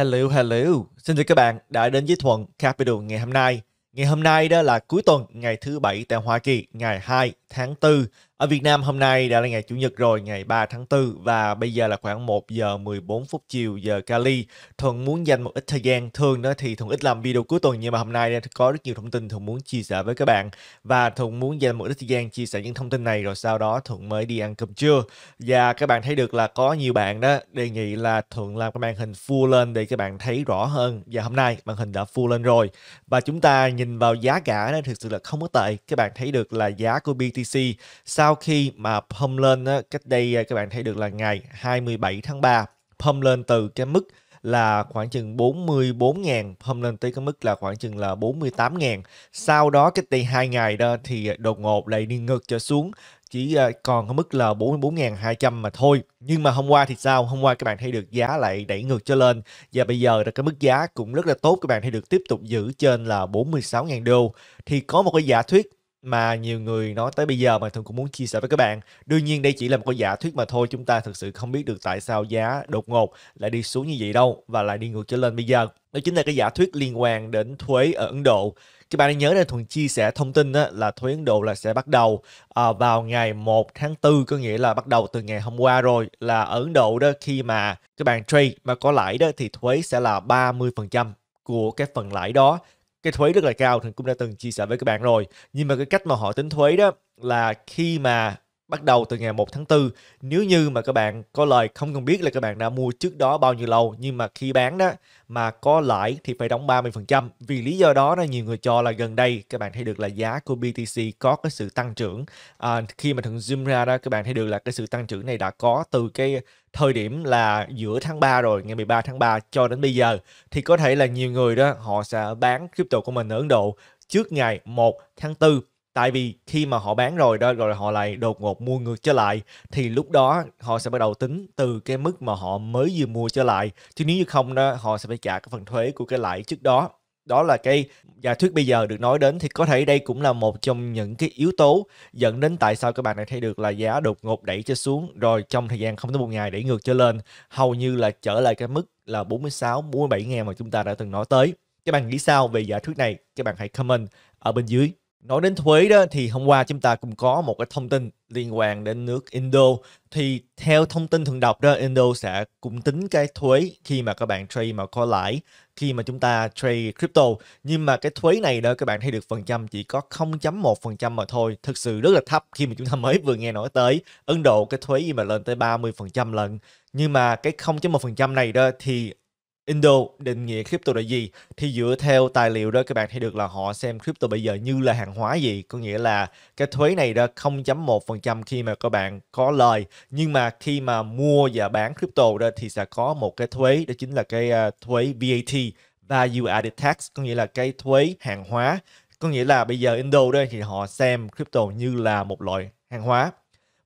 Hello, hello. Xin chào các bạn đã đến với Thuận Capital ngày hôm nay. Ngày hôm nay đó là cuối tuần, ngày thứ Bảy tại Hoa Kỳ, ngày 2 tháng 4 ở Việt Nam hôm nay đã là ngày Chủ nhật rồi, ngày 3 tháng 4 và bây giờ là khoảng 1 giờ 14 phút chiều giờ Cali. Thuận muốn dành một ít thời gian, thường đó thì Thuận ít làm video cuối tuần nhưng mà hôm nay có rất nhiều thông tin Thuận muốn chia sẻ với các bạn và Thuận muốn dành một ít thời gian chia sẻ những thông tin này rồi sau đó Thuận mới đi ăn cơm trưa. Và các bạn thấy được là có nhiều bạn đó đề nghị là Thuận làm cái màn hình full lên để các bạn thấy rõ hơn. Và hôm nay màn hình đã full lên rồi và chúng ta nhìn vào giá cả đó thực sự là không có tệ. Các bạn thấy được là giá của BTC sau sau khi mà pump lên á, cách đây à, các bạn thấy được là ngày 27 tháng 3 pump lên từ cái mức là khoảng chừng 44.000 hôm lên tới cái mức là khoảng chừng là 48.000 sau đó cách đây hai ngày đó thì đột ngột lại đi ngược trở xuống chỉ à, còn ở mức là 44.200 mà thôi nhưng mà hôm qua thì sao hôm qua các bạn thấy được giá lại đẩy ngược trở lên và bây giờ là cái mức giá cũng rất là tốt các bạn thấy được tiếp tục giữ trên là 46.000 đô thì có một cái giả thuyết mà nhiều người nói tới bây giờ mà thường cũng muốn chia sẻ với các bạn. Đương nhiên đây chỉ là một cái giả thuyết mà thôi, chúng ta thực sự không biết được tại sao giá đột ngột lại đi xuống như vậy đâu và lại đi ngược trở lên bây giờ. Đó chính là cái giả thuyết liên quan đến thuế ở Ấn Độ. Các bạn nhớ là Thuần chia sẻ thông tin á là thuế Ấn Độ là sẽ bắt đầu à, vào ngày 1 tháng 4, có nghĩa là bắt đầu từ ngày hôm qua rồi là ở Ấn Độ đó khi mà các bạn trade mà có lãi đó thì thuế sẽ là 30% của cái phần lãi đó cái thuế rất là cao thì cũng đã từng chia sẻ với các bạn rồi nhưng mà cái cách mà họ tính thuế đó là khi mà bắt đầu từ ngày 1 tháng 4. Nếu như mà các bạn có lời không cần biết là các bạn đã mua trước đó bao nhiêu lâu nhưng mà khi bán đó mà có lãi thì phải đóng 30%. Vì lý do đó là nhiều người cho là gần đây các bạn thấy được là giá của BTC có cái sự tăng trưởng. À, khi mà thường zoom ra đó các bạn thấy được là cái sự tăng trưởng này đã có từ cái thời điểm là giữa tháng 3 rồi, ngày 13 tháng 3 cho đến bây giờ thì có thể là nhiều người đó họ sẽ bán crypto của mình ở Ấn Độ trước ngày 1 tháng 4 tại vì khi mà họ bán rồi đó rồi họ lại đột ngột mua ngược trở lại thì lúc đó họ sẽ bắt đầu tính từ cái mức mà họ mới vừa mua trở lại chứ nếu như không đó họ sẽ phải trả cái phần thuế của cái lãi trước đó đó là cái giả thuyết bây giờ được nói đến thì có thể đây cũng là một trong những cái yếu tố dẫn đến tại sao các bạn lại thấy được là giá đột ngột đẩy cho xuống rồi trong thời gian không tới một ngày đẩy ngược trở lên hầu như là trở lại cái mức là 46 47 ngàn mà chúng ta đã từng nói tới các bạn nghĩ sao về giả thuyết này các bạn hãy comment ở bên dưới Nói đến thuế đó thì hôm qua chúng ta cũng có một cái thông tin liên quan đến nước Indo. Thì theo thông tin thường đọc đó, Indo sẽ cũng tính cái thuế khi mà các bạn trade mà có lãi, khi mà chúng ta trade crypto. Nhưng mà cái thuế này đó các bạn thấy được phần trăm chỉ có 0.1% mà thôi. Thực sự rất là thấp khi mà chúng ta mới vừa nghe nói tới Ấn Độ cái thuế gì mà lên tới 30% lần Nhưng mà cái 0.1% này đó thì Indo định nghĩa crypto là gì thì dựa theo tài liệu đó các bạn thấy được là họ xem crypto bây giờ như là hàng hóa gì có nghĩa là cái thuế này đó 0.1% khi mà các bạn có lời nhưng mà khi mà mua và bán crypto đó thì sẽ có một cái thuế đó chính là cái ờ, thuế VAT Value Added Tax có nghĩa là cái thuế hàng hóa có nghĩa là bây giờ Indo đây thì họ xem crypto như là một loại hàng hóa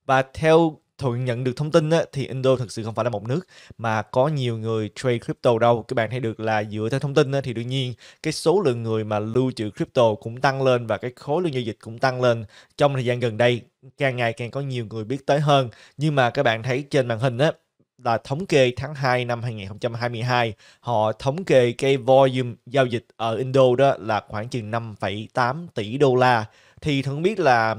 và theo Thuận nhận được thông tin á, thì Indo thực sự không phải là một nước mà có nhiều người trade crypto đâu. Các bạn thấy được là dựa theo thông tin á, thì đương nhiên cái số lượng người mà lưu trữ crypto cũng tăng lên và cái khối lượng giao dịch cũng tăng lên trong thời gian gần đây. Càng ngày càng có nhiều người biết tới hơn. Nhưng mà các bạn thấy trên màn hình á, là thống kê tháng 2 năm 2022, họ thống kê cái volume giao dịch ở Indo đó là khoảng chừng 5,8 tỷ đô la. Thì Thuận biết là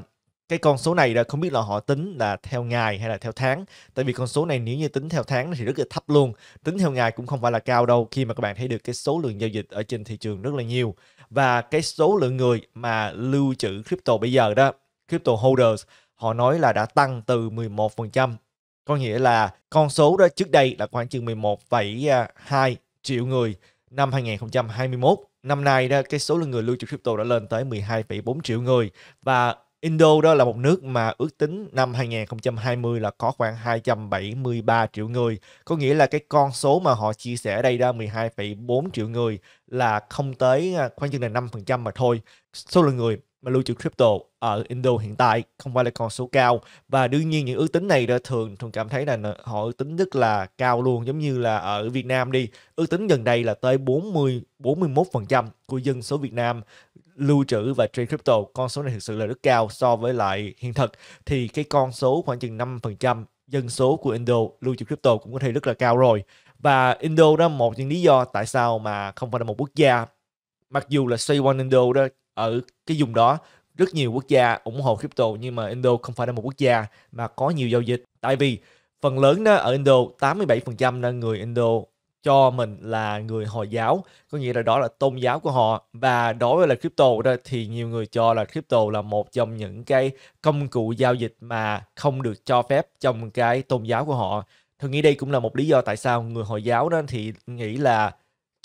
cái con số này là không biết là họ tính là theo ngày hay là theo tháng tại vì con số này nếu như tính theo tháng thì rất là thấp luôn tính theo ngày cũng không phải là cao đâu khi mà các bạn thấy được cái số lượng giao dịch ở trên thị trường rất là nhiều và cái số lượng người mà lưu trữ crypto bây giờ đó crypto holders họ nói là đã tăng từ 11% có nghĩa là con số đó trước đây là khoảng chừng 11,2 triệu người năm 2021 năm nay đó cái số lượng người lưu trữ crypto đã lên tới 12,4 triệu người và Indo đó là một nước mà ước tính năm 2020 là có khoảng 273 triệu người. Có nghĩa là cái con số mà họ chia sẻ đây ra 12,4 triệu người là không tới à, khoảng chừng là 5% mà thôi. Số lượng người mà lưu trữ crypto ở Indo hiện tại không phải là con số cao và đương nhiên những ước tính này đó thường thường cảm thấy là họ ước tính rất là cao luôn giống như là ở Việt Nam đi ước tính gần đây là tới 40 41% của dân số Việt Nam lưu trữ và trade crypto con số này thực sự là rất cao so với lại hiện thực thì cái con số khoảng chừng 5% dân số của Indo lưu trữ crypto cũng có thể rất là cao rồi và Indo đó một những lý do tại sao mà không phải là một quốc gia mặc dù là xoay one Indo đó ở cái vùng đó rất nhiều quốc gia ủng hộ crypto nhưng mà Indo không phải là một quốc gia mà có nhiều giao dịch tại vì phần lớn đó ở Indo 87% là người Indo cho mình là người Hồi giáo, có nghĩa là đó là tôn giáo của họ. Và đối với là crypto đó thì nhiều người cho là crypto là một trong những cái công cụ giao dịch mà không được cho phép trong cái tôn giáo của họ. Tôi nghĩ đây cũng là một lý do tại sao người Hồi giáo đó thì nghĩ là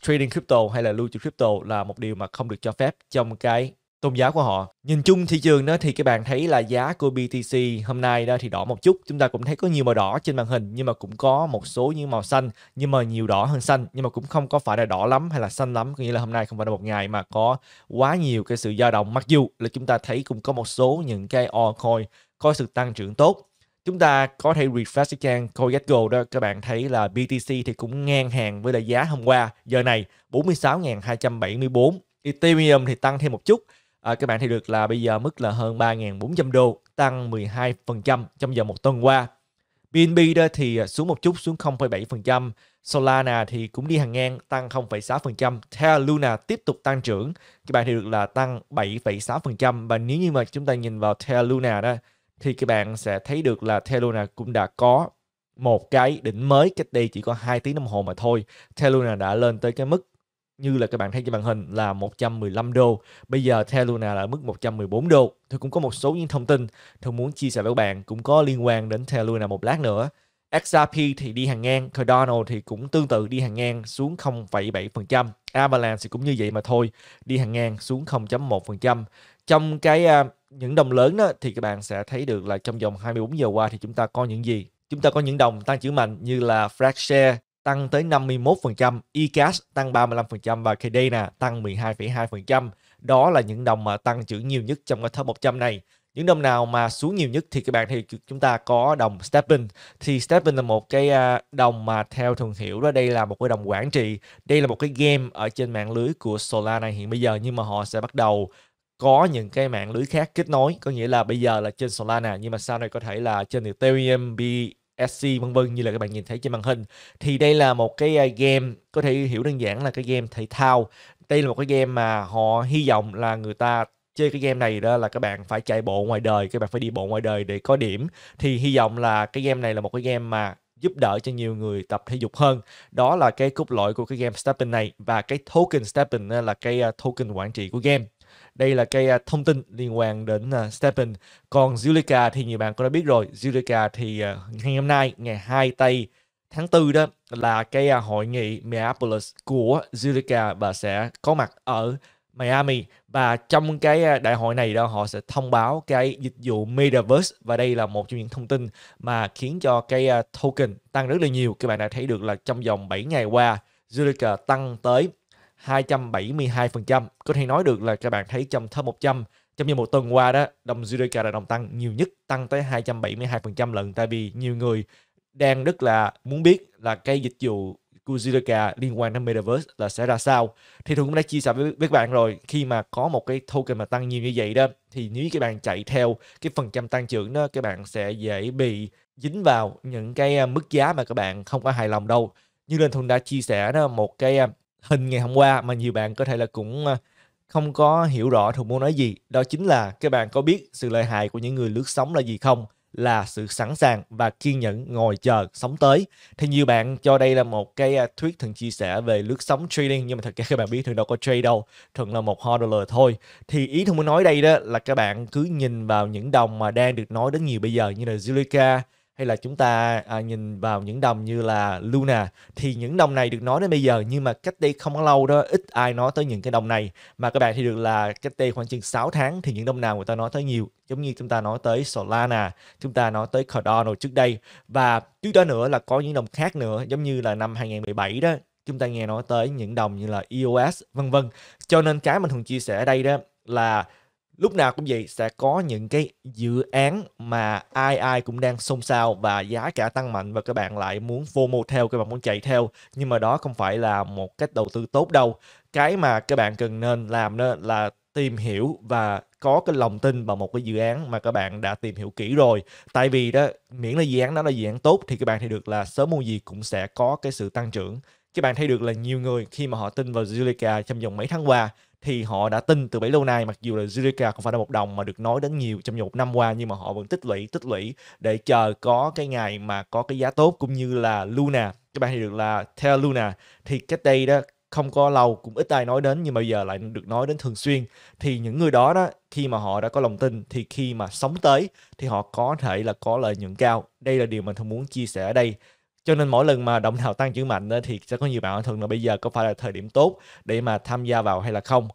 trading crypto hay là lưu trữ crypto là một điều mà không được cho phép trong cái tôn giáo của họ nhìn chung thị trường đó thì các bạn thấy là giá của BTC hôm nay đó thì đỏ một chút chúng ta cũng thấy có nhiều màu đỏ trên màn hình nhưng mà cũng có một số những màu xanh nhưng mà nhiều đỏ hơn xanh nhưng mà cũng không có phải là đỏ lắm hay là xanh lắm có nghĩa là hôm nay không phải là một ngày mà có quá nhiều cái sự dao động mặc dù là chúng ta thấy cũng có một số những cái altcoin có sự tăng trưởng tốt chúng ta có thể refresh cái trang CoinGecko đó các bạn thấy là BTC thì cũng ngang hàng với là giá hôm qua giờ này 46.274 Ethereum thì tăng thêm một chút à, các bạn thấy được là bây giờ mức là hơn 3.400 đô, tăng 12% trong vòng một tuần qua. BNB đó thì à, xuống một chút xuống 0,7%, Solana thì cũng đi hàng ngang tăng 0,6%, Terra Luna tiếp tục tăng trưởng, các bạn thấy được là tăng 7,6% và nếu như mà chúng ta nhìn vào Terra Luna đó thì các bạn sẽ thấy được là Terra Luna cũng đã có một cái đỉnh mới cách đây chỉ có 2 tiếng đồng hồ mà thôi. Terra Luna đã lên tới cái mức như là các bạn thấy trên màn hình là 115 đô. Bây giờ theo Luna là mức 114 đô. Tôi cũng có một số những thông tin tôi muốn chia sẻ với các bạn cũng có liên quan đến theo Luna một lát nữa. XRP thì đi hàng ngang, Cardano thì cũng tương tự đi hàng ngang xuống 0,7%. Avalanche thì cũng như vậy mà thôi, đi hàng ngang xuống 0.1%. Trong cái à, những đồng lớn đó thì các bạn sẽ thấy được là trong vòng 24 giờ qua thì chúng ta có những gì chúng ta có những đồng tăng trưởng mạnh như là Flagshare, tăng tới 51%, eCash tăng 35% và Cadena tăng 12,2%. Đó là những đồng mà tăng trưởng nhiều nhất trong cái top 100 này. Những đồng nào mà xuống nhiều nhất thì các bạn thì chúng ta có đồng Steppin. Thì Steppin là một cái à, đồng mà theo thường hiểu đó đây là một cái đồng quản trị. Đây là một cái game ở trên mạng lưới của Solana hiện bây giờ nhưng mà họ sẽ bắt đầu có những cái mạng lưới khác kết nối có nghĩa là bây giờ là trên Solana nhưng mà sau này có thể là trên Ethereum, B, SC vân vân như là các bạn nhìn thấy trên màn hình thì đây là một cái à, game có thể hiểu đơn giản là cái game thể thao đây là một cái game mà họ hy vọng là người ta chơi cái game này đó là các bạn phải chạy bộ ngoài đời các bạn phải đi bộ ngoài đời để có điểm thì hy vọng là cái game này là một cái game mà giúp đỡ cho nhiều người tập thể dục hơn đó là cái cốt lõi của cái game stepping này và cái token stepping là cái à, token quản trị của game đây là cái à, thông tin liên quan đến uh, còn Zulica thì nhiều bạn cũng đã biết rồi Zulica thì à, ngày hôm nay ngày 2 tây tháng 4 đó là cái hội nghị Minneapolis của Zulica và sẽ có mặt ở Miami và trong cái đại hội này đó họ sẽ thông báo cái dịch vụ Metaverse và đây là một trong những thông tin mà khiến cho cái token tăng rất là nhiều. Các bạn đã thấy được là trong vòng 7 ngày qua Zurich tăng tới 272%. Có thể nói được là các bạn thấy trong top 100 trong như một tuần qua đó, đồng Zurica là đồng tăng nhiều nhất, tăng tới 272% lần tại vì nhiều người đang rất là muốn biết là cái dịch vụ của Zurica liên quan đến Metaverse là sẽ ra sao. Thì Thuận cũng đã chia sẻ với, với các bạn rồi, khi mà có một cái token mà tăng nhiều như vậy đó, thì nếu các bạn chạy theo cái phần trăm tăng trưởng đó, các bạn sẽ dễ bị dính vào những cái à, mức giá mà các bạn không có hài lòng đâu. Như lên thùng đã chia sẻ đó, một cái à, hình ngày hôm qua mà nhiều bạn có thể là cũng ờ, không có hiểu rõ Thuận muốn nói gì. Đó chính là các bạn có biết sự lợi hại của những người lướt sóng là gì không? Là sự sẵn sàng và kiên nhẫn ngồi chờ sóng tới. Thì nhiều bạn cho đây là một cái ờ, thuyết thường chia sẻ về lướt sóng trading nhưng mà thật ra các bạn biết thường đâu có trade đâu, thường là một hodler thôi. Thì ý Thuận muốn nói đây đó là các bạn cứ nhìn vào những đồng mà đang được nói đến nhiều bây giờ như là Zilliqa, hay là chúng ta à, nhìn vào những đồng như là Luna thì những đồng này được nói đến bây giờ nhưng mà cách đây không có lâu đó ít ai nói tới những cái đồng này mà các bạn thì được là cách đây khoảng chừng 6 tháng thì những đồng nào người ta nói tới nhiều giống như chúng ta nói tới Solana chúng ta nói tới Cardano trước đây và trước đó nữa là có những đồng khác nữa giống như là năm 2017 đó chúng ta nghe nói tới những đồng như là EOS vân vân cho nên cái mình thường chia sẻ ở đây đó là lúc nào cũng vậy sẽ có những cái dự án mà ai ai cũng đang xôn xao và giá cả tăng mạnh và các bạn lại muốn FOMO theo các bạn muốn chạy theo nhưng mà đó không phải là một cách đầu tư tốt đâu cái mà các bạn cần nên làm đó là tìm hiểu và có cái lòng tin vào một cái dự án mà các bạn đã tìm hiểu kỹ rồi tại vì đó miễn là dự án đó là dự án tốt thì các bạn thì được là sớm mua gì cũng sẽ có cái sự tăng trưởng các bạn thấy được là nhiều người khi mà họ tin vào Zilliqa trong vòng mấy tháng qua thì họ đã tin từ bấy lâu nay mặc dù là Zilliqa không phải là một đồng mà được nói đến nhiều trong vòng một năm qua nhưng mà họ vẫn tích lũy tích lũy để chờ có cái ngày mà có cái giá tốt cũng như là Luna các bạn thấy được là theo Luna thì cách đây đó không có lâu cũng ít ai nói đến nhưng mà giờ lại được nói đến thường xuyên thì những người đó đó khi mà họ đã có lòng tin thì khi mà sống tới thì họ có thể là có lợi nhuận cao đây là điều mình thường muốn chia sẻ ở đây cho nên mỗi lần mà đồng nào tăng trưởng mạnh thì sẽ có nhiều bạn hỏi thường là bây giờ có phải là thời điểm tốt để mà tham gia vào hay là không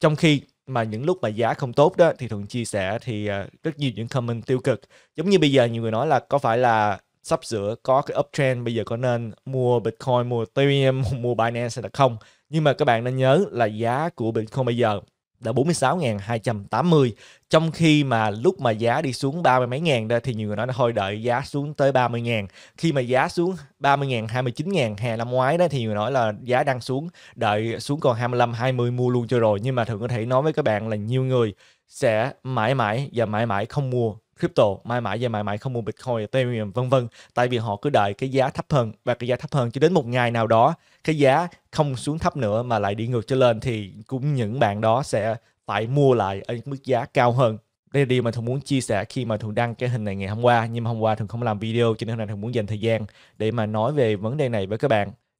trong khi mà những lúc mà giá không tốt đó thì thường chia sẻ thì à, rất nhiều những comment tiêu cực giống như bây giờ nhiều người nói là có phải là sắp sửa có cái uptrend bây giờ có nên mua Bitcoin, mua Ethereum, mua Binance hay là không. Nhưng mà các bạn nên nhớ là giá của Bitcoin bây giờ đã 46.280 trong khi mà lúc mà giá đi xuống 30 mấy ngàn đó thì nhiều người nói là thôi đợi giá xuống tới 30 ngàn khi mà giá xuống 30 ngàn 29 ngàn hè năm ngoái đó thì nhiều người nói là giá đang xuống đợi xuống còn 25 20 mua luôn cho rồi nhưng mà thường có thể nói với các bạn là nhiều người sẽ mãi mãi và mãi mãi không mua crypto mãi mãi và mãi mãi không mua bitcoin ethereum vân vân tại vì họ cứ đợi cái giá thấp hơn và cái giá thấp hơn cho đến một ngày nào đó cái giá không xuống thấp nữa mà lại đi ngược trở lên thì cũng những bạn đó sẽ phải mua lại ở mức giá cao hơn đây là điều mà thường muốn chia sẻ khi mà thường đăng cái hình này ngày hôm qua nhưng mà hôm qua thường không làm video cho nên hôm nay thường muốn dành thời gian để mà nói về vấn đề này với các bạn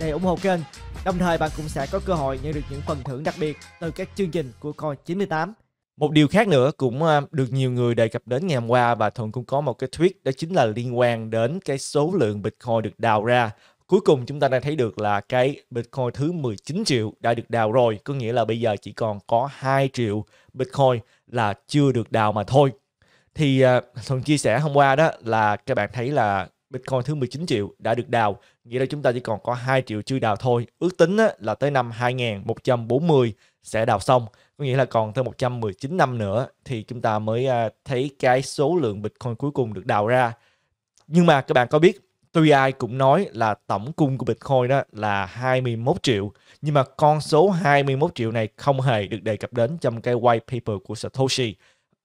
để ủng hộ kênh. Đồng thời bạn cũng sẽ có cơ hội nhận được những phần thưởng đặc biệt từ các chương trình của Coi 98. Một điều khác nữa cũng ờ, được nhiều người đề cập đến ngày hôm qua và Thuận cũng có một cái tweet đó chính là liên quan đến cái số lượng Bitcoin được đào ra. Cuối cùng chúng ta đang thấy được là cái Bitcoin thứ 19 triệu đã được đào rồi, có nghĩa là bây giờ chỉ còn có 2 triệu Bitcoin là chưa được đào mà thôi. Thì ờ, Thuận chia sẻ hôm qua đó là các bạn thấy là Bitcoin thứ 19 triệu đã được đào, nghĩa là chúng ta chỉ còn có 2 triệu chưa đào thôi. Ước tính là tới năm 2140 sẽ đào xong, có nghĩa là còn tới 119 năm nữa thì chúng ta mới à, thấy cái số lượng Bitcoin cuối cùng được đào ra. Nhưng mà các bạn có biết tuy ai cũng nói là tổng cung của Bitcoin đó là 21 triệu, nhưng mà con số 21 triệu này không hề được đề cập đến trong cái white paper của Satoshi.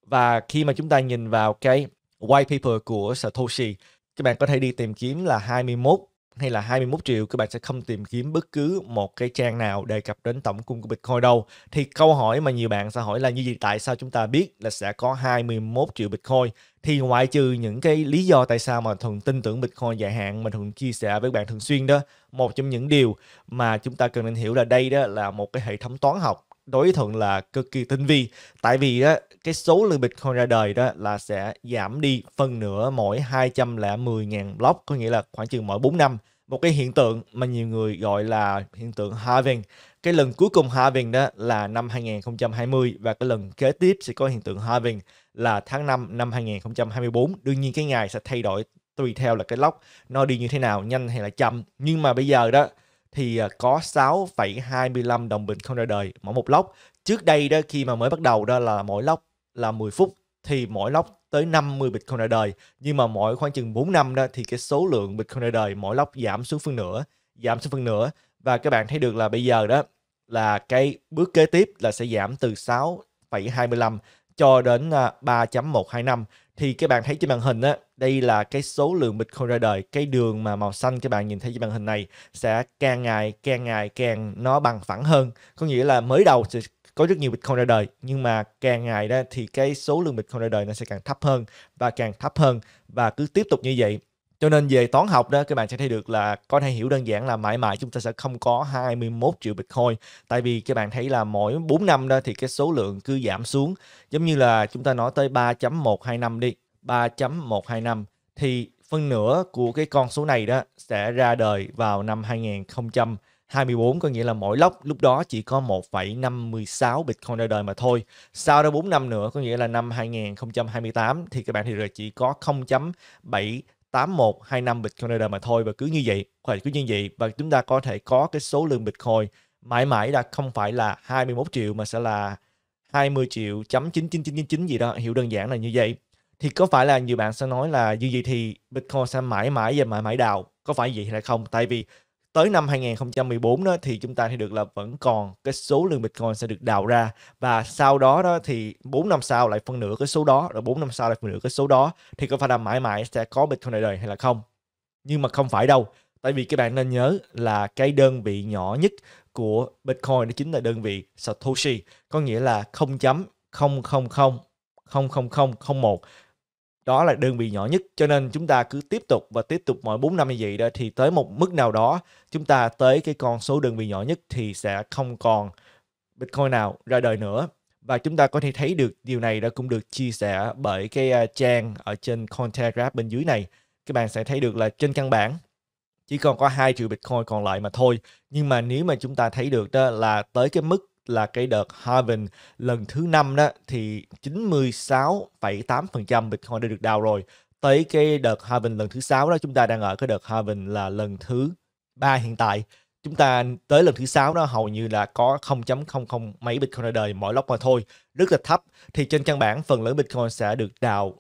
Và khi mà chúng ta nhìn vào cái white paper của Satoshi các bạn có thể đi tìm kiếm là 21 hay là 21 triệu các bạn sẽ không tìm kiếm bất cứ một cái trang nào đề cập đến tổng cung của Bitcoin đâu. Thì câu hỏi mà nhiều bạn sẽ hỏi là như gì tại sao chúng ta biết là sẽ có 21 triệu Bitcoin thì ngoại trừ những cái lý do tại sao mà thường tin tưởng Bitcoin dài hạn mà thường chia sẻ với bạn thường xuyên đó, một trong những điều mà chúng ta cần nên hiểu là đây đó là một cái hệ thống toán học đối thuận là cực kỳ tinh vi tại vì đó, cái số lượng Bitcoin ra đời đó là sẽ giảm đi phần nửa mỗi 210.000 block có nghĩa là khoảng chừng mỗi 4 năm một cái hiện tượng mà nhiều người gọi là hiện tượng halving cái lần cuối cùng halving đó là năm 2020 và cái lần kế tiếp sẽ có hiện tượng halving là tháng 5 năm 2024 đương nhiên cái ngày sẽ thay đổi tùy theo là cái lốc nó đi như thế nào nhanh hay là chậm nhưng mà bây giờ đó thì à, có 6,25 đồng bình không ra đời mỗi một lốc. Trước đây đó khi mà mới bắt đầu đó là mỗi lốc là 10 phút thì mỗi lốc tới 50 bịch không ra đời. Nhưng mà mỗi khoảng chừng 4 năm đó thì cái số lượng bịch không ra đời mỗi lốc giảm xuống phân nửa, giảm xuống phân nửa và các bạn thấy được là bây giờ đó là cái bước kế tiếp là sẽ giảm từ 6,25 cho đến 3.125 à, thì các bạn thấy trên màn hình á đây là cái số lượng Bitcoin ra đời cái đường mà màu xanh các bạn nhìn thấy trên màn hình này sẽ càng ngày càng ngày càng nó bằng phẳng hơn có nghĩa là mới đầu sẽ có rất nhiều Bitcoin ra đời nhưng mà càng ngày đó thì cái số lượng Bitcoin ra đời nó sẽ càng thấp hơn và càng thấp hơn và cứ tiếp tục như vậy cho nên về toán học đó các bạn sẽ thấy được là có thể hiểu đơn giản là mãi mãi chúng ta sẽ không có 21 triệu Bitcoin tại vì các bạn thấy là mỗi 4 năm đó thì cái số lượng cứ giảm xuống giống như là chúng ta nói tới 3.125 đi 3.125 thì phân nửa của cái con số này đó sẽ ra đời vào năm 2024 có nghĩa là mỗi lốc lúc đó chỉ có 1,56 Bitcoin ra đời mà thôi. Sau đó 4 năm nữa có nghĩa là năm 2028 thì các bạn thì rồi chỉ có 0.7 8125 Bitcoin Trader mà thôi và cứ như vậy, phải cứ như vậy và chúng ta có thể có cái số lượng Bitcoin mãi mãi là không phải là 21 triệu mà sẽ là 20 triệu chấm 99999 gì đó, hiểu đơn giản là như vậy. Thì có phải là nhiều bạn sẽ nói là như vậy thì Bitcoin sẽ mãi mãi và mãi mãi đào, có phải vậy hay không? Tại vì tới năm 2014 đó thì chúng ta thấy được là vẫn còn cái số lượng Bitcoin sẽ được đào ra và sau đó đó thì 4 năm sau lại phân nửa cái số đó rồi 4 năm sau lại phân nửa cái số đó thì có phải là mãi mãi sẽ có Bitcoin đời đời hay là không nhưng mà không phải đâu tại vì các bạn nên nhớ là cái đơn vị nhỏ nhất của Bitcoin đó chính là đơn vị Satoshi có nghĩa là 0.00000001 đó là đơn vị nhỏ nhất cho nên chúng ta cứ tiếp tục và tiếp tục mỗi 4 năm như vậy đó thì tới một mức nào đó chúng ta tới cái con số đơn vị nhỏ nhất thì sẽ không còn Bitcoin nào ra đời nữa và chúng ta có thể thấy được điều này đã cũng được chia sẻ bởi cái à, trang ở trên Cointelegraph bên dưới này các bạn sẽ thấy được là trên căn bản chỉ còn có 2 triệu Bitcoin còn lại mà thôi nhưng mà nếu mà chúng ta thấy được đó là tới cái mức là cái đợt halving lần thứ năm đó thì 96,8% Bitcoin đã được đào rồi. Tới cái đợt halving lần thứ sáu đó chúng ta đang ở cái đợt halving là lần thứ ba hiện tại. Chúng ta tới lần thứ sáu đó hầu như là có 0.00 mấy Bitcoin ra đời mỗi lốc mà thôi, rất là thấp. Thì trên căn bản phần lớn Bitcoin sẽ được đào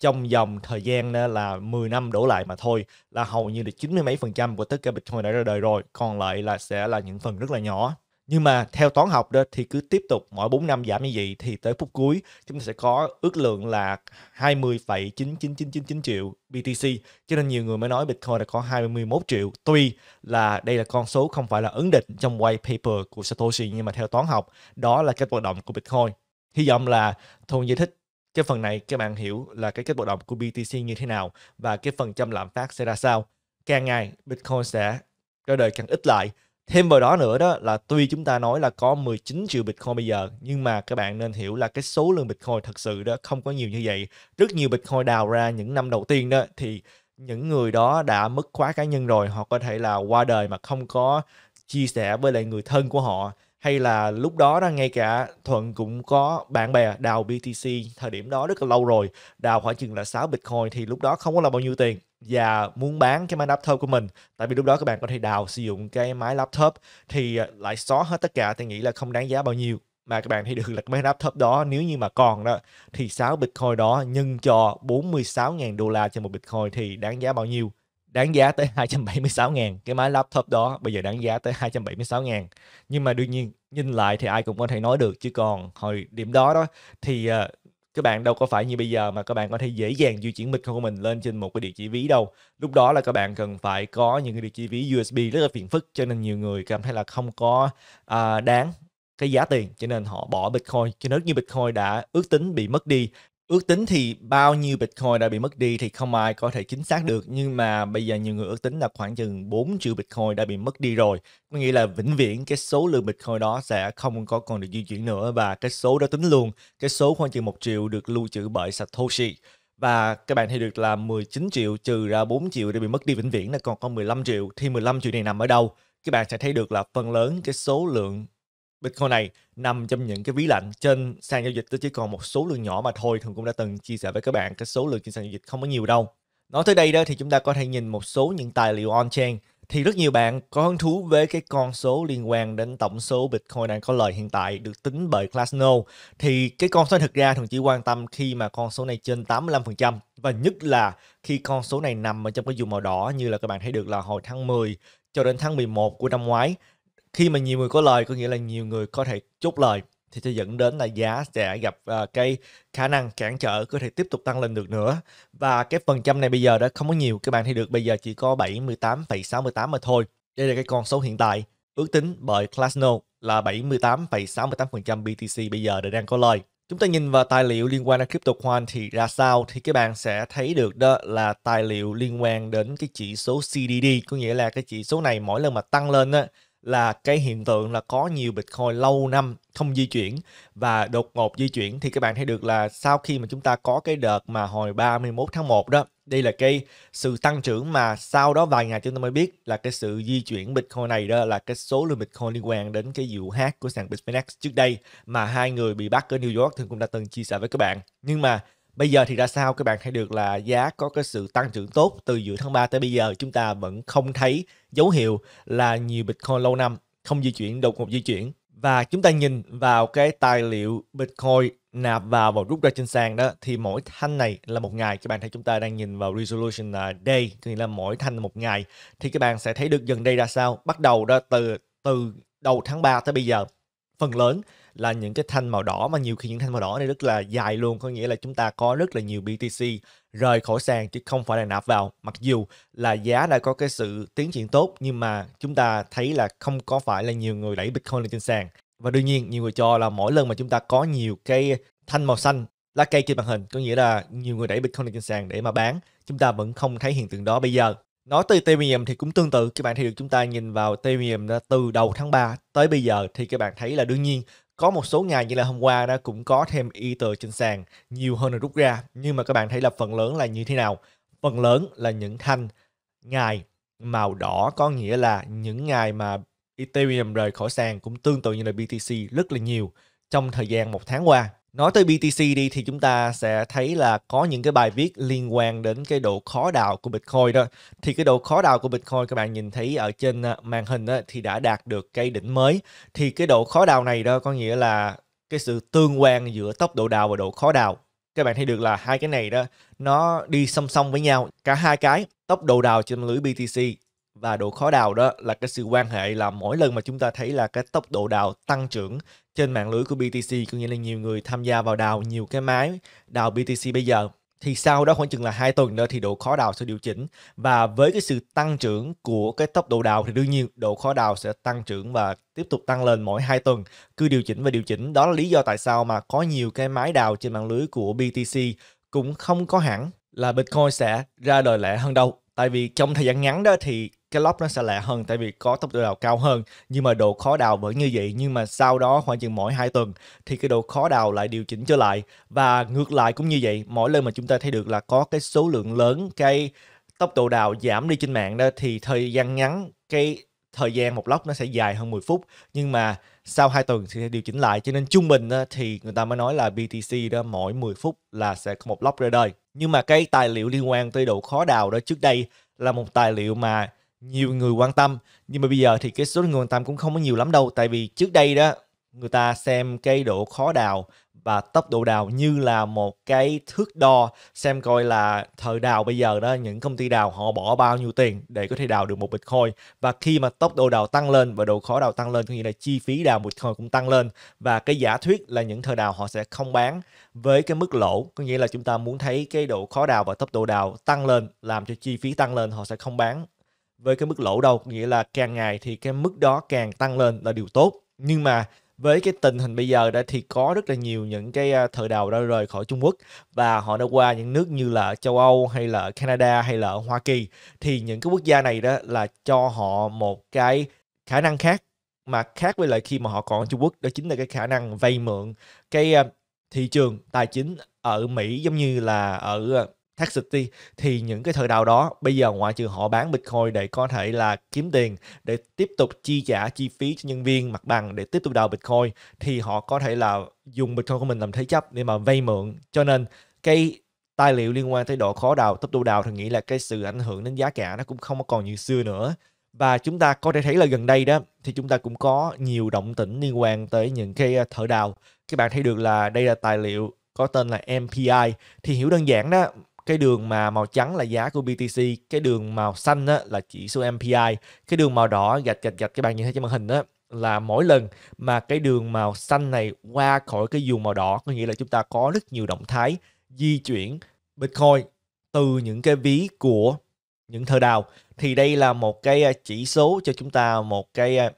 trong vòng thời gian đó là 10 năm đổ lại mà thôi là hầu như được 90 mấy phần trăm của tất cả Bitcoin đã ra đời rồi còn lại là sẽ là những phần rất là nhỏ nhưng mà theo toán học đó thì cứ tiếp tục mỗi 4 năm giảm như vậy thì tới phút cuối chúng ta sẽ có ước lượng là 20,99999 triệu BTC. Cho nên nhiều người mới nói Bitcoin đã có 21 triệu. Tuy là đây là con số không phải là ấn định trong white paper của Satoshi nhưng mà theo toán học đó là cách hoạt động của Bitcoin. Hy vọng là Thuần giải thích cái phần này các bạn hiểu là cái kết hoạt động của BTC như thế nào và cái phần trăm lạm phát sẽ ra sao. Càng ngày Bitcoin sẽ ra đời càng ít lại thêm vào đó nữa đó là tuy chúng ta nói là có 19 triệu Bitcoin bây giờ nhưng mà các bạn nên hiểu là cái số lượng Bitcoin thật sự đó không có nhiều như vậy rất nhiều Bitcoin đào ra những năm đầu tiên đó thì những người đó đã mất khóa cá nhân rồi họ có thể là qua đời mà không có chia sẻ với lại người thân của họ hay là lúc đó đó ngay cả Thuận cũng có bạn bè đào BTC thời điểm đó rất là lâu rồi đào khoảng chừng là 6 Bitcoin thì lúc đó không có là bao nhiêu tiền và muốn bán cái máy laptop của mình tại vì lúc đó các bạn có thể đào sử dụng cái máy laptop thì ờ, lại xóa hết tất cả thì nghĩ là không đáng giá bao nhiêu mà các bạn thấy được là cái máy laptop đó nếu như mà còn đó thì 6 bitcoin đó nhân cho 46.000 đô la cho một bitcoin thì đáng giá bao nhiêu đáng giá tới 276.000 cái máy laptop đó bây giờ đáng giá tới 276.000 nhưng mà đương nhiên nhìn lại thì ai cũng có thể nói được chứ còn hồi điểm đó đó thì ờ, các bạn đâu có phải như bây giờ mà các bạn có thể dễ dàng di chuyển micro của mình lên trên một cái địa chỉ ví đâu lúc đó là các bạn cần phải có những cái địa chỉ ví USB rất là phiền phức cho nên nhiều người cảm thấy là không có à, đáng cái giá tiền cho nên họ bỏ Bitcoin cho nên như Bitcoin đã ước tính bị mất đi ước tính thì bao nhiêu Bitcoin đã bị mất đi thì không ai có thể chính xác được nhưng mà bây giờ nhiều người ước tính là khoảng chừng 4 triệu Bitcoin đã bị mất đi rồi có nghĩa là vĩnh viễn cái số lượng Bitcoin đó sẽ không có còn được di chuyển nữa và cái số đó tính luôn cái số khoảng chừng một triệu được lưu trữ bởi Satoshi và các bạn thấy được là 19 triệu trừ ra 4 triệu đã bị mất đi vĩnh viễn là còn có 15 triệu thì 15 triệu này nằm ở đâu các bạn sẽ thấy được là phần lớn cái số lượng Bitcoin này nằm trong những cái ví lạnh trên sàn giao dịch tôi chỉ còn một số lượng nhỏ mà thôi thường cũng đã từng chia sẻ với các bạn cái số lượng trên sàn giao dịch không có nhiều đâu nói tới đây đó thì chúng ta có thể nhìn một số những tài liệu on chain thì rất nhiều bạn có hứng thú với cái con số liên quan đến tổng số Bitcoin đang có lời hiện tại được tính bởi Glassnode thì cái con số này thực ra thường chỉ quan tâm khi mà con số này trên 85% và nhất là khi con số này nằm ở trong cái vùng màu đỏ như là các bạn thấy được là hồi tháng 10 cho đến tháng 11 của năm ngoái khi mà nhiều người có lời có nghĩa là nhiều người có thể chốt lời thì sẽ dẫn đến là giá sẽ gặp uh, cái khả năng cản trở có thể tiếp tục tăng lên được nữa và cái phần trăm này bây giờ đã không có nhiều các bạn thấy được bây giờ chỉ có 78,68 mà thôi đây là cái con số hiện tại ước tính bởi Classno là 78,68% BTC bây giờ đã đang có lời chúng ta nhìn vào tài liệu liên quan đến crypto CryptoQuant thì ra sao thì các bạn sẽ thấy được đó là tài liệu liên quan đến cái chỉ số CDD có nghĩa là cái chỉ số này mỗi lần mà tăng lên á là cái hiện tượng là có nhiều Bitcoin lâu năm không di chuyển và đột ngột di chuyển thì các bạn thấy được là sau khi mà chúng ta có cái đợt mà hồi 31 tháng 1 đó đây là cái sự tăng trưởng mà sau đó vài ngày chúng ta mới biết là cái sự di chuyển Bitcoin này đó là cái số lượng Bitcoin liên quan đến cái vụ hack của sàn Bitfinex trước đây mà hai người bị bắt ở New York thì cũng đã từng chia sẻ với các bạn nhưng mà Bây giờ thì ra sao các bạn thấy được là giá có cái sự tăng trưởng tốt từ giữa tháng 3 tới bây giờ chúng ta vẫn không thấy dấu hiệu là nhiều Bitcoin lâu năm không di chuyển đột ngột di chuyển và chúng ta nhìn vào cái tài liệu Bitcoin nạp vào và rút ra trên sàn đó thì mỗi thanh này là một ngày các bạn thấy chúng ta đang nhìn vào resolution à, day thì là mỗi thanh một ngày thì các bạn sẽ thấy được dần đây ra sao bắt đầu đó từ từ đầu tháng 3 tới bây giờ phần lớn là những cái thanh màu đỏ mà nhiều khi những thanh màu đỏ này rất là dài luôn có nghĩa là chúng ta có rất là nhiều BTC rời khỏi sàn chứ không phải là nạp vào mặc dù là giá đã có cái sự tiến triển tốt nhưng mà chúng ta thấy là không có phải là nhiều người đẩy Bitcoin lên trên sàn và đương nhiên nhiều người cho là mỗi lần mà chúng ta có nhiều cái thanh màu xanh lá cây trên màn hình có nghĩa là nhiều người đẩy Bitcoin lên trên sàn để mà bán chúng ta vẫn không thấy hiện tượng đó bây giờ Nói từ Ethereum thì cũng tương tự, các bạn thấy được chúng ta nhìn vào Ethereum từ đầu tháng 3 tới bây giờ thì các bạn thấy là đương nhiên có một số ngày như là hôm qua đó cũng có thêm y tờ trên sàn nhiều hơn là rút ra nhưng mà các bạn thấy là phần lớn là như thế nào phần lớn là những thanh ngày màu đỏ có nghĩa là những ngày mà Ethereum rời khỏi sàn cũng tương tự như là BTC rất là nhiều trong thời gian một tháng qua Nói tới BTC đi thì chúng ta sẽ thấy là có những cái bài viết liên quan đến cái độ khó đào của Bitcoin đó. Thì cái độ khó đào của Bitcoin các bạn nhìn thấy ở trên à, màn hình đó, thì đã đạt được cái đỉnh mới. Thì cái độ khó đào này đó có nghĩa là cái sự tương quan giữa tốc độ đào và độ khó đào. Các bạn thấy được là hai cái này đó nó đi song song với nhau. Cả hai cái tốc độ đào trên lưới BTC và độ khó đào đó là cái sự quan hệ là mỗi lần mà chúng ta thấy là cái tốc độ đào tăng trưởng trên mạng lưới của BTC có nghĩa là nhiều người tham gia vào đào nhiều cái máy đào BTC bây giờ thì sau đó khoảng chừng là hai tuần nữa thì độ khó đào sẽ điều chỉnh và với cái sự tăng trưởng của cái tốc độ đào thì đương nhiên độ khó đào sẽ tăng trưởng và tiếp tục tăng lên mỗi hai tuần cứ điều chỉnh và điều chỉnh đó là lý do tại sao mà có nhiều cái máy đào trên mạng lưới của BTC cũng không có hẳn là Bitcoin sẽ ra đời lẻ hơn đâu tại vì trong thời gian ngắn đó thì cái lock nó sẽ lạ hơn tại vì có tốc độ đào cao hơn nhưng mà độ khó đào vẫn như vậy nhưng mà sau đó khoảng chừng mỗi 2 tuần thì cái độ khó đào lại điều chỉnh trở lại và ngược lại cũng như vậy mỗi lần mà chúng ta thấy được là có cái số lượng lớn cái tốc độ đào giảm đi trên mạng đó thì thời gian ngắn cái thời gian một lock nó sẽ dài hơn 10 phút nhưng mà sau 2 tuần thì điều chỉnh lại cho nên trung bình thì người ta mới nói là BTC đó mỗi 10 phút là sẽ có một block ra đời nhưng mà cái tài liệu liên quan tới độ khó đào đó trước đây là một tài liệu mà nhiều người quan tâm nhưng mà bây giờ thì cái số người quan tâm cũng không có nhiều lắm đâu tại vì trước đây đó người ta xem cái độ khó đào và tốc độ đào như là một cái thước đo xem coi là thời đào bây giờ đó những công ty đào họ bỏ bao nhiêu tiền để có thể đào được một bitcoin và khi mà tốc độ đào tăng lên và độ khó đào tăng lên có nghĩa là chi phí đào bitcoin cũng tăng lên và cái giả thuyết là những thời đào họ sẽ không bán với cái mức lỗ có nghĩa là chúng ta muốn thấy cái độ khó đào và tốc độ đào tăng lên làm cho chi phí tăng lên họ sẽ không bán với cái mức lỗ đâu nghĩa là càng ngày thì cái mức đó càng tăng lên là điều tốt nhưng mà với cái tình hình bây giờ đã thì có rất là nhiều những cái à, thợ đào đã rời khỏi Trung Quốc và họ đã qua những nước như là châu Âu hay là Canada hay là Hoa Kỳ thì những cái quốc gia này đó là cho họ một cái khả năng khác mà khác với lại khi mà họ còn ở Trung Quốc đó chính là cái khả năng vay mượn cái à, thị trường tài chính ở Mỹ giống như là ở à, HCT thì những cái thợ đào đó bây giờ ngoại trừ họ bán Bitcoin để có thể là kiếm tiền để tiếp tục chi trả chi phí cho nhân viên mặt bằng để tiếp tục đào Bitcoin thì họ có thể là dùng Bitcoin của mình làm thế chấp để mà vay mượn cho nên cái tài liệu liên quan tới độ khó đào tốc độ đào thì nghĩ là cái sự ảnh hưởng đến giá cả nó cũng không còn như xưa nữa và chúng ta có thể thấy là gần đây đó thì chúng ta cũng có nhiều động tĩnh liên quan tới những cái ờ, thợ đào các bạn thấy được là đây là tài liệu có tên là MPI thì hiểu đơn giản đó cái đường mà màu trắng là giá của BTC cái đường màu xanh á, là chỉ số MPI cái đường màu đỏ gạch gạch gạch các bạn nhìn thấy trên màn hình đó là mỗi lần mà cái đường màu xanh này qua khỏi cái vùng màu đỏ có nghĩa là chúng ta có rất nhiều động thái di chuyển Bitcoin từ những cái ví của những thợ đào thì đây là một cái à, chỉ số cho chúng ta một cái à,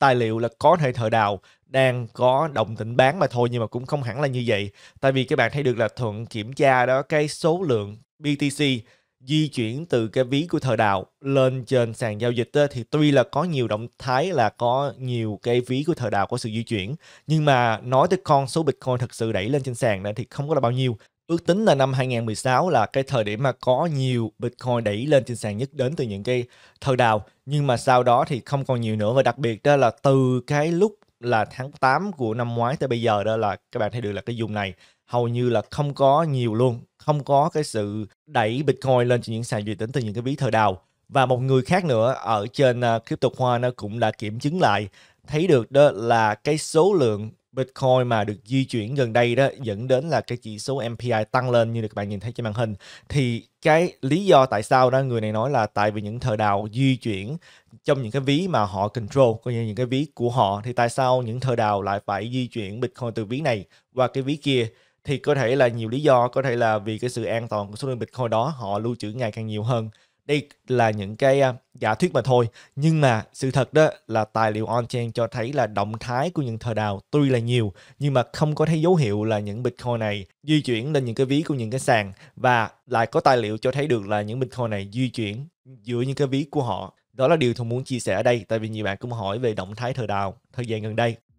tài liệu là có thể thợ đào đang có đồng tình bán mà thôi nhưng mà cũng không hẳn là như vậy tại vì các bạn thấy được là thuận kiểm tra đó cái số lượng BTC di chuyển từ cái ví của thợ đào lên trên sàn giao dịch đó, thì tuy là có nhiều động thái là có nhiều cái ví của thợ đào có sự di chuyển nhưng mà nói tới con số Bitcoin thật sự đẩy lên trên sàn này thì không có là bao nhiêu Ước tính là năm 2016 là cái thời điểm mà có nhiều Bitcoin đẩy lên trên sàn nhất đến từ những cái thời đào nhưng mà sau đó thì không còn nhiều nữa và đặc biệt đó là từ cái lúc là tháng 8 của năm ngoái tới bây giờ đó là các bạn thấy được là cái vùng này hầu như là không có nhiều luôn, không có cái sự đẩy Bitcoin lên trên những sàn uy tính từ những cái ví thời đào và một người khác nữa ở trên uh, crypto Hoa nó cũng đã kiểm chứng lại thấy được đó là cái số lượng Bitcoin mà được di chuyển gần đây đó dẫn đến là cái chỉ số MPI tăng lên như được các bạn nhìn thấy trên màn hình thì cái lý do tại sao đó người này nói là tại vì những thợ đào di chuyển trong những cái ví mà họ control coi như những cái ví của họ thì tại sao những thợ đào lại phải di chuyển Bitcoin từ ví này qua cái ví kia thì có thể là nhiều lý do có thể là vì cái sự an toàn của số lượng Bitcoin đó họ lưu trữ ngày càng nhiều hơn đây là những cái à, giả thuyết mà thôi nhưng mà sự thật đó là tài liệu on-chain cho thấy là động thái của những thờ đào tuy là nhiều nhưng mà không có thấy dấu hiệu là những bitcoin này di chuyển lên những cái ví của những cái sàn và lại có tài liệu cho thấy được là những bitcoin này di chuyển giữa những cái ví của họ đó là điều tôi muốn chia sẻ ở đây tại vì nhiều bạn cũng hỏi về động thái thờ đào thời gian gần đây